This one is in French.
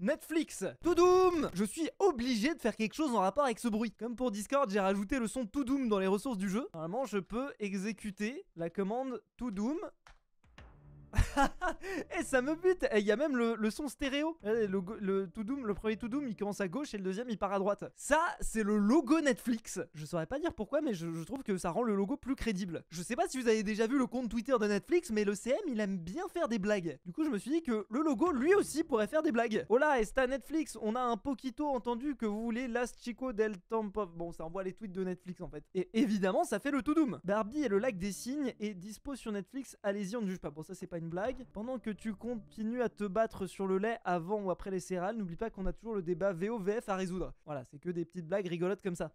Netflix Toudoum Je suis obligé de faire quelque chose en rapport avec ce bruit. Comme pour Discord, j'ai rajouté le son Toudoum dans les ressources du jeu. Normalement, je peux exécuter la commande Toudoum Et ça me bute il y a même le, son stéréo. Eh, le, tout le premier tout Doom, il commence à gauche et le deuxième, il part à droite. Ça, c'est le logo Netflix. Je saurais pas dire pourquoi, mais je, trouve que ça rend le logo plus crédible. Je sais pas si vous avez déjà vu le compte Twitter de Netflix, mais le CM, il aime bien faire des blagues. Du coup, je me suis dit que le logo, lui aussi, pourrait faire des blagues. Oh là, est Netflix On a un poquito entendu que vous voulez Last Chico del Tempo. Bon, ça envoie les tweets de Netflix, en fait. Et évidemment, ça fait le tout Doom. Barbie et le lac des signes est dispo sur Netflix. Allez-y, on ne juge pas. Bon, ça, c'est pas une blague. Pendant que tu continues à te battre sur le lait avant ou après les céréales, n'oublie pas qu'on a toujours le débat VOVF à résoudre. Voilà, c'est que des petites blagues rigolotes comme ça.